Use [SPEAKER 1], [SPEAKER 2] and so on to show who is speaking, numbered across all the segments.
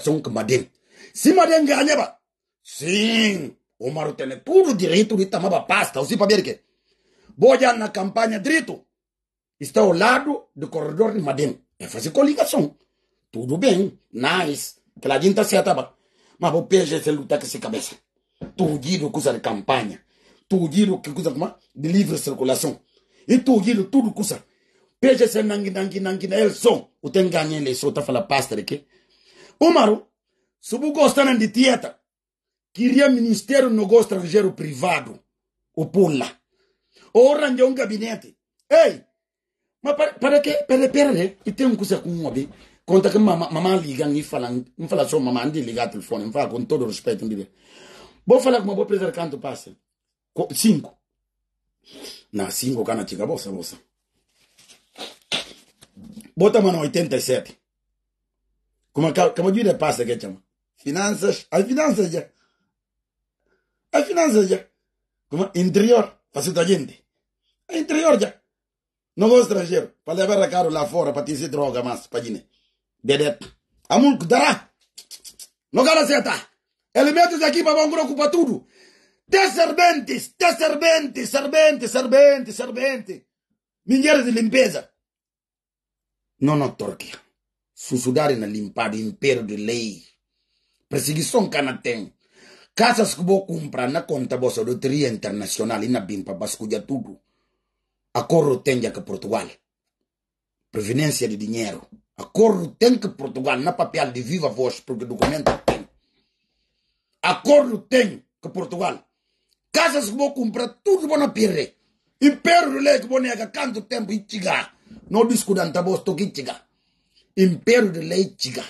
[SPEAKER 1] reação que Madem. Se Madem ganhava, sim, o Maru tem tudo direito de tomar pasta, você para ver que. Boia na campanha direito, está ao lado do corredor de Madem. É fazer coligação. Tudo bem, nice, que a gente se ataba. Mas o PGC luta com essa cabeça. Tudo coisa de campanha. Tudo que coisa de livre circulação. E tudo, tudo coisa. PGC nangi nangi nangi, eles é O tem ganho eleição, tá falando pasta aqui. Umaru, subu gostana de tieta, queria ministério no gosto estrangeiro privado, o pula. Ou arranjou um gabinete. Ei, mas para, para que, para perder, e tem um curso com um abi. Conta que mamãe liga e fala, não fala só mamãe não liga o telefone, não fala com todo respeito, não Vou falar com uma boa presa canto passa. Cinco. Na cinco, cana chica, bolsa, bolsa. Bota, mano, 87. Como, é como diz a passa aqui, é chama? Finanças, as finanças já. As finanças já. Como interior, para da gente. A é interior já. Não vou estrangeiro, para levar a cara lá fora, para ter droga, mas, para Guiné. Dedeto. Amul dará. Não quero acertar. Elementos aqui para vão ocupar tudo. Te serventes, te serventes, serventes, serventes, serventes. Mulheres de limpeza. Não, não, Turquia susudari na o império de lei perseguição cana tem casas que vou comprar na conta bolsa loteria internacional e na bimpa basculha tudo acorro tem já que Portugal previdência de dinheiro acorro tem que Portugal na papel de viva voz porque documento tem acordo tem que Portugal casas que vou comprar tudo vou na pirre império de lei que vou negar canto tempo e chegar não discutanta bolsa que chegar império de lei diga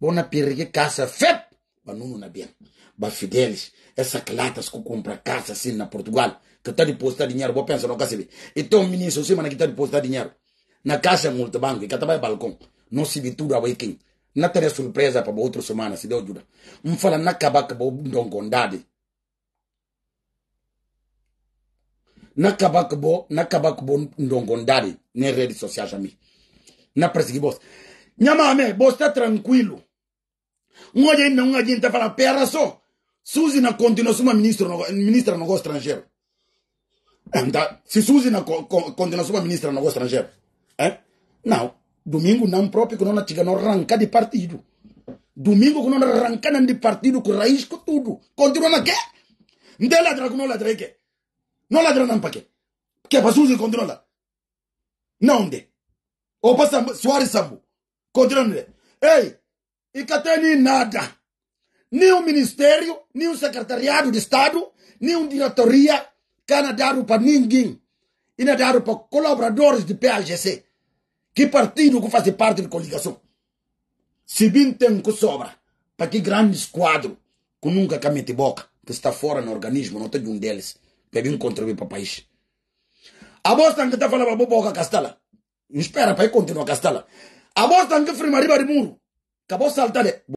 [SPEAKER 1] bona pirigi casa fep banunu na bien bafidelis essa clata que compra casa assim na Portugal que de tá depositar dinheiro bo pensa no e então ministro semana que de tá depositar dinheiro na caixa é multibanco que está balcão não se vi tudo a waking na teria surpresa para outra semana se deu ajuda um fala na cabaca bo dongondade na cabaca bo na cabaca bo dongondade nem rede social jamais na perseguir boss, Minha mãe, boss está tranquilo. Um dia não, um dia está falando, pera só. Suzy na continua sua ministra, ministra no estrangeiro. Anda, eh, se Suzy na continua sua ministra no estrangeiro. É? Eh? Não. Domingo não próprio que não na não ranca de partido. Domingo que não arranca de partido que raiz com tudo. Continua na quê? Não é ladrão que não ladrão é Não ladrão não para quê? Porque a Suzy continua lá. Não onde? opa sambo swari sambo continuando ei e cateni nada nenhum ministério nenhum secretariado de estado nenhum diretoria cana dado para ninguém e não dado para colaboradores de PAGC que partido que faz parte da coligação se bem tem que sobra para que grande esquadro que nunca camete boca que está fora no organismo não tem um deles para vir contribuir para o país a bosta que está falando para boca castela inspire pa i continue kastala abo tanke frimari bari muru kabo saltade